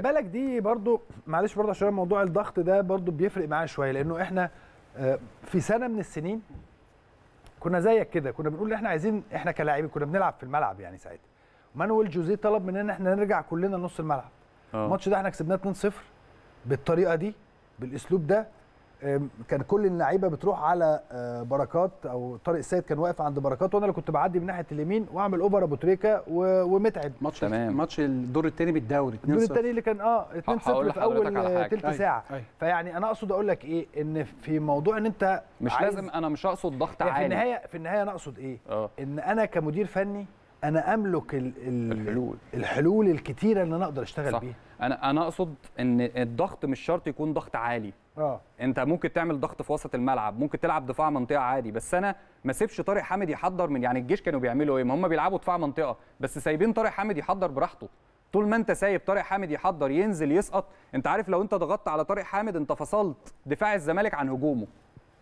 بالك دي برضو معلش برضو عشان موضوع الضغط ده برضو بيفرق معايا شويه لانه احنا آه، في سنه من السنين كنا زيك كده كنا بنقول احنا عايزين احنا كلاعبين كنا بنلعب في الملعب يعني ساعتها مانويل جوزيه طلب مننا ان احنا نرجع كلنا نص الملعب آه. الماتش ده احنا كسبناه 2-0 بالطريقه دي بالاسلوب ده كان كل اللعيبه بتروح على آه، بركات او طارق السيد كان واقف عند بركات وانا اللي كنت بعدي من ناحيه اليمين واعمل اوفر ابو تريكه ومتعب ماتش تمام ماتش الدور الثاني بالدوري الدور الثاني اللي كان اه 2 0 في اول ثلث أيوه. ساعه أي. أيوه. أي. فيعني انا اقصد اقول لك ايه ان في موضوع ان انت مش لازم انا مش اقصد ضغط يعني عالي في النهايه في النهايه انا اقصد ايه أوه. ان انا كمدير فني انا املك الـ الـ الحلول الحلول الكتيره اللي انا اقدر اشتغل صح. بيها انا انا اقصد ان الضغط مش شرط يكون ضغط عالي اه انت ممكن تعمل ضغط في وسط الملعب ممكن تلعب دفاع منطقه عادي بس انا ما سيبش طارق حامد يحضر من يعني الجيش كانوا بيعملوا ايه ما هم بيلعبوا دفاع منطقه بس سايبين طارق حامد يحضر براحته طول ما انت سايب طارق حامد يحضر ينزل يسقط انت عارف لو انت ضغطت على طارق حامد انت فصلت دفاع الزمالك عن هجومه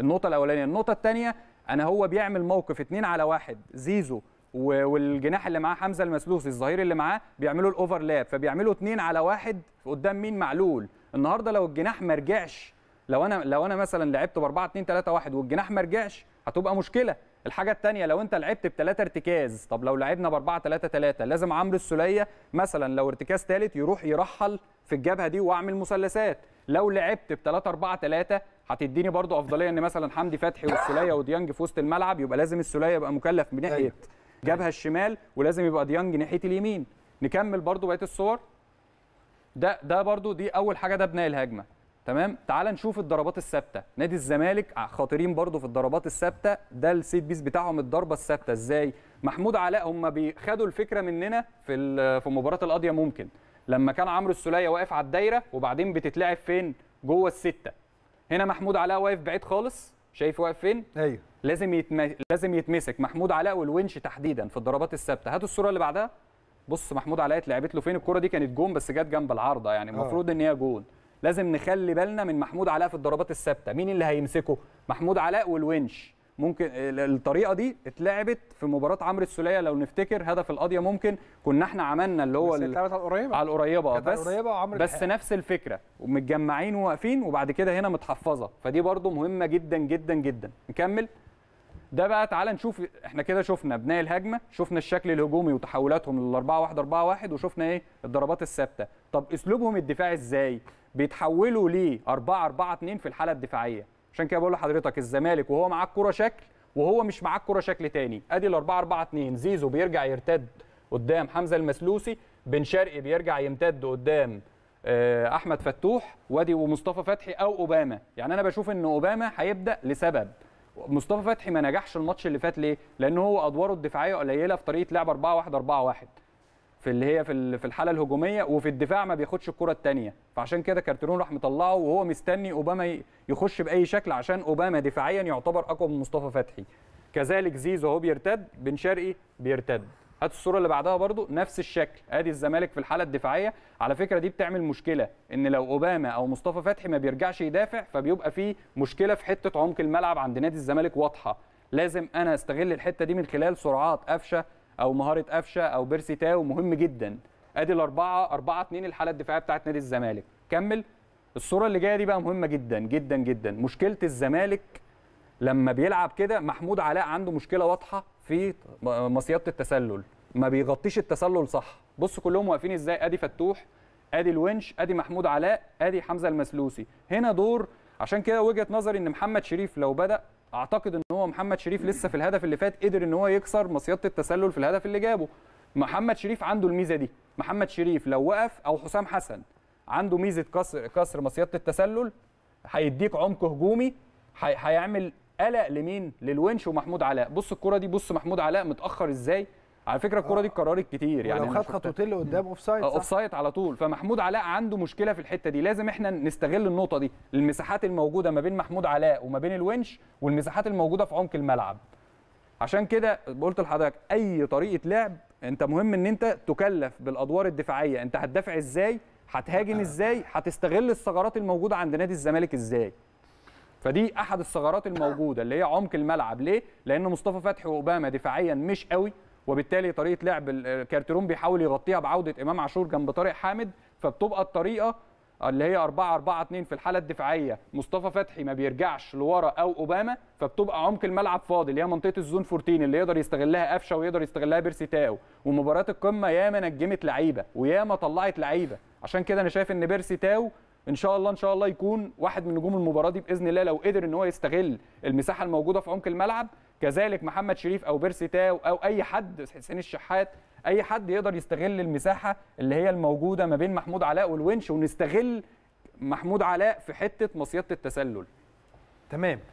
النقطه الاولانيه النقطه الثانيه انا هو بيعمل موقف اتنين على واحد زيزو والجناح اللي معاه حمزه المسلوسي الظهير اللي معاه بيعملوا الاوفرلاب فبيعملوا اثنين على واحد قدام مين معلول النهارده لو الجناح ما رجعش لو انا لو انا مثلا لعبت ب 4 2 3 1 والجناح ما رجعش هتبقى مشكله الحاجه الثانيه لو انت لعبت بثلاثه ارتكاز طب لو لعبنا ب 4 3 3 لازم عمرو السوليه مثلا لو ارتكاز ثالث يروح يرحل في الجبهه دي واعمل مثلثات لو لعبت ب 3 4 3 هتديني برضو افضليه ان مثلا حمدي فتحي والسوليه وديانج في وسط الملعب يبقى لازم السوليه يبقى مكلف ناحيه أيوة. جبهه الشمال ولازم يبقى ديانج ناحيه اليمين نكمل برضو بقيه الصور ده ده برضو دي اول حاجه ده بناء الهجمه تمام تعال نشوف الضربات الثابته نادي الزمالك خاطرين برضو في الضربات الثابته ده السيت بيس بتاعهم الضربه الثابته ازاي محمود علاء هم بيخدوا الفكره مننا في في مباراه القاضيه ممكن لما كان عمرو السوليه واقف على الدايره وبعدين بتتلعب فين جوه السته هنا محمود علاء واقف بعيد خالص شايف واقف فين ايوه لازم يتم... لازم يتمسك محمود علاء والونش تحديدا في الضربات الثابته هاتوا الصوره اللي بعدها بص محمود علاء اتلعبت له فين الكره دي كانت جون بس جت جنب العارضه يعني آه. المفروض ان هي جون لازم نخلي بالنا من محمود علاء في الضربات الثابته مين اللي هيمسكه محمود علاء والونش ممكن الطريقه دي اتلعبت في مباراه عمرو السوليه لو نفتكر هدف القضيه ممكن كنا احنا عملنا اللي هو بس اتلعبت على القريبه على القريبه بس القريبة بس الحق. نفس الفكره ومتجمعين وواقفين وبعد كده هنا متحفظه فدي برده مهمه جدا جدا جدا نكمل ده بقى تعالى نشوف احنا كده شفنا بناء الهجمه شفنا الشكل الهجومي وتحولاتهم لل 4 1 4 1 وشفنا ايه الضربات الثابته طب اسلوبهم الدفاعي ازاي بيتحولوا ل 4 4 2 في الحاله الدفاعيه عشان كده بقول لحضرتك الزمالك وهو معاه الكوره شكل وهو مش معاه الكوره شكل تاني ادي ال 4 4 2 زيزو بيرجع يرتد قدام حمزه المسلوسي بن شرقي بيرجع يمتد قدام آه، احمد فتوح وادي ومصطفى فتحي او اوباما يعني انا بشوف ان اوباما هيبدا لسبب مصطفى فتحي ما نجحش الماتش اللي فات ليه لان هو ادواره الدفاعيه قليله في طريقه لعب 4 1 4 1 في اللي هي في في الحاله الهجوميه وفي الدفاع ما بياخدش الكره الثانيه فعشان كده كارتيرون راح مطلعه وهو مستني اوباما يخش باي شكل عشان اوباما دفاعيا يعتبر اقوى من مصطفى فتحي كذلك زيزو اهو بيرتد بن شرقي بيرتد هات الصوره اللي بعدها برضو نفس الشكل ادي الزمالك في الحاله الدفاعيه على فكره دي بتعمل مشكله ان لو اوباما او مصطفى فتحي ما بيرجعش يدافع فبيبقى في مشكله في حته عمق الملعب عند نادي الزمالك واضحه لازم انا استغل الحته دي من خلال سرعات قفشه او مهاره قفشه او بيرسي تاو مهم جدا ادي الاربعه 4 2 الحاله الدفاعيه بتاعت نادي الزمالك كمل الصوره اللي جايه دي بقى مهمه جدا جدا جدا مشكله الزمالك لما بيلعب كده محمود علاء عنده مشكله واضحه في مصيده التسلل ما بيغطيش التسلل صح بص كلهم واقفين ازاي ادي فتوح ادي الونش ادي محمود علاء ادي حمزه المسلوسي هنا دور عشان كده وجهه نظري ان محمد شريف لو بدا اعتقد ان هو محمد شريف لسه في الهدف اللي فات قدر ان هو يكسر مصيده التسلل في الهدف اللي جابه محمد شريف عنده الميزه دي محمد شريف لو وقف او حسام حسن عنده ميزه كسر كسر مصيده التسلل هيديك عمق هجومي هيعمل قلق لمين للونش ومحمود علاء بص الكره دي بص محمود علاء متاخر ازاي على فكره الكره دي آه. اتكررت كتير يعني لو خد خطوتين لقدام اوف سايد اوف سايد على طول فمحمود علاء عنده مشكله في الحته دي لازم احنا نستغل النقطه دي المساحات الموجوده ما بين محمود علاء وما بين الونش والمساحات الموجوده في عمق الملعب عشان كده قلت لحضرتك اي طريقه لعب انت مهم ان انت تكلف بالادوار الدفاعيه انت هتدافع ازاي هتهاجم ازاي هتستغل الثغرات الموجوده عند نادي الزمالك ازاي فدي احد الثغرات الموجوده اللي هي عمق الملعب ليه لان مصطفى فتحي واوباما دفاعيا مش قوي وبالتالي طريقه لعب الكارتيرون بيحاول يغطيها بعوده امام عاشور جنب طارق حامد فبتبقى الطريقه اللي هي 4 4 2 في الحاله الدفاعيه مصطفى فتحي ما بيرجعش لورا او اوباما فبتبقى عمق الملعب فاضي اللي هي منطقه الزون 14 اللي يقدر يستغلها قفشه ويقدر يستغلها بيرسي تاو ومباراه القمه ياما نجمت لعيبه وياما طلعت لعيبه عشان كده انا شايف ان بيرسي تاو ان شاء الله ان شاء الله يكون واحد من نجوم المباراه دي باذن الله لو قدر ان هو يستغل المساحه الموجوده في عمق الملعب كذلك محمد شريف او بيرسي تاو او اي حد حسين الشحات اي حد يقدر يستغل المساحه اللي هي الموجوده ما بين محمود علاء والونش ونستغل محمود علاء في حته مصيده التسلل تمام